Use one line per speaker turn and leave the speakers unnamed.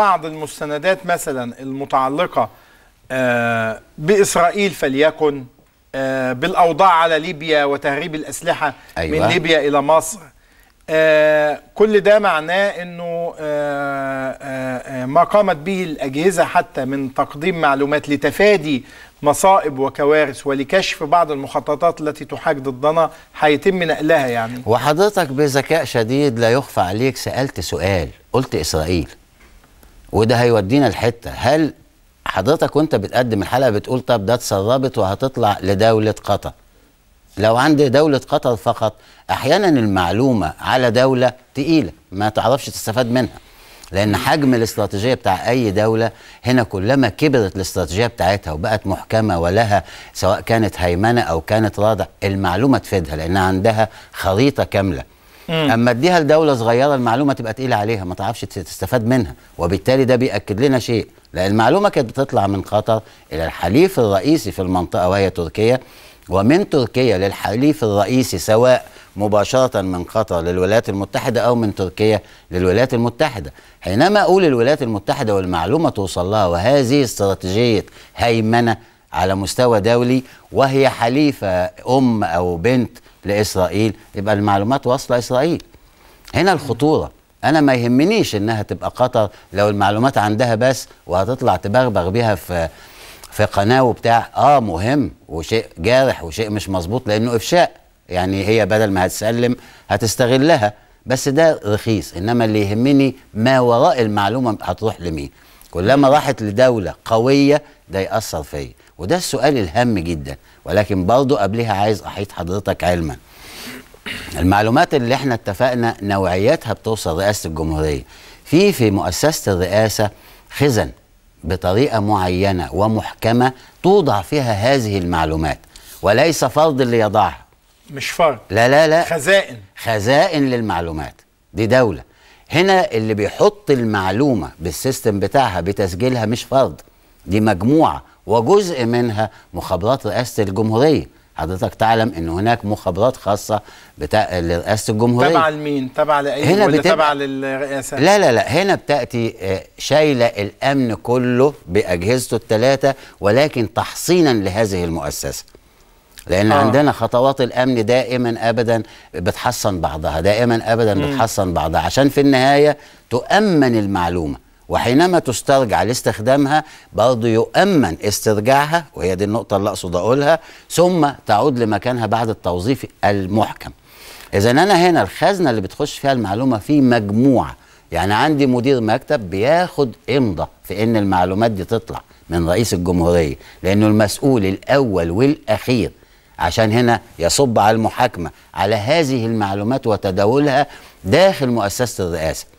بعض المستندات مثلا المتعلقة آه، بإسرائيل فليكن آه، بالأوضاع على ليبيا وتهريب الأسلحة أيوة. من ليبيا إلى مصر آه، كل ده معناه أنه ما قامت به الأجهزة حتى من تقديم معلومات لتفادي مصائب وكوارث ولكشف بعض المخططات التي تحاك ضدنا هيتم نقلها يعني
وحضرتك بذكاء شديد لا يخفى عليك سألت سؤال قلت إسرائيل وده هيودينا الحته هل حضرتك وانت بتقدم الحلقه بتقول طب ده اتسربت وهتطلع لدوله قطر لو عند دولة قطر فقط أحيانا المعلومة على دولة تقيلة ما تعرفش تستفاد منها لأن حجم الاستراتيجية بتاع أي دولة هنا كلما كبرت الاستراتيجية بتاعتها وبقت محكمة ولها سواء كانت هيمنة أو كانت رادع المعلومة تفيدها لأن عندها خريطة كاملة اما اديها لدوله صغيره المعلومه تبقى تقيله عليها ما تعرفش تستفاد منها وبالتالي ده بياكد لنا شيء لان المعلومه كانت بتطلع من قطر الى الحليف الرئيسي في المنطقه وهي تركيا ومن تركيا للحليف الرئيسي سواء مباشرة من قطر للولايات المتحدة أو من تركيا للولايات المتحدة حينما أقول الولايات المتحدة والمعلومة توصل لها وهذه استراتيجية هيمنة على مستوى دولي وهي حليفة أم أو بنت لاسرائيل يبقى المعلومات واصله اسرائيل هنا الخطوره انا ما يهمنيش انها تبقى قطر لو المعلومات عندها بس وهتطلع تبغبغ بيها في في قناه وبتاع اه مهم وشيء جارح وشيء مش مظبوط لانه افشاء يعني هي بدل ما هتسلم هتستغلها بس ده رخيص انما اللي يهمني ما وراء المعلومه هتروح لمين كلما راحت لدوله قويه ده ياثر فيا وده السؤال الهام جدا ولكن برضه قبلها عايز احيط حضرتك علما المعلومات اللي احنا اتفقنا نوعياتها بتوصل رئاسه الجمهوريه في في مؤسسه الرئاسه خزن بطريقه معينه ومحكمه توضع فيها هذه المعلومات وليس فرض اللي يضعها مش فرض لا لا لا خزائن خزائن للمعلومات دي دوله هنا اللي بيحط المعلومة بالسيستم بتاعها بتسجيلها مش فرد دي مجموعة وجزء منها مخابرات رئاسة الجمهورية حضرتك تعلم ان هناك مخابرات خاصه بتاع لرئاسه الجمهوريه تبع
لمين تبع لاي هنا ولا بتبع... تبع للرئاسه لا لا لا
هنا بتاتي آه، شايله الامن كله باجهزته الثلاثه ولكن تحصينا لهذه المؤسسه لان آه. عندنا خطوات الامن دائما ابدا بتحصن بعضها دائما ابدا م. بتحصن بعضها عشان في النهايه تؤمن المعلومه وحينما تسترجع لاستخدامها برضه يؤمن استرجاعها وهي دي النقطة اللي أقصد أقولها ثم تعود لمكانها بعد التوظيف المحكم إذا أنا هنا الخزنة اللي بتخش فيها المعلومة في مجموعة يعني عندي مدير مكتب بياخد إمضة في إن المعلومات دي تطلع من رئيس الجمهورية لأنه المسؤول الأول والأخير عشان هنا يصب على المحاكمة على هذه المعلومات وتداولها داخل مؤسسة الرئاسة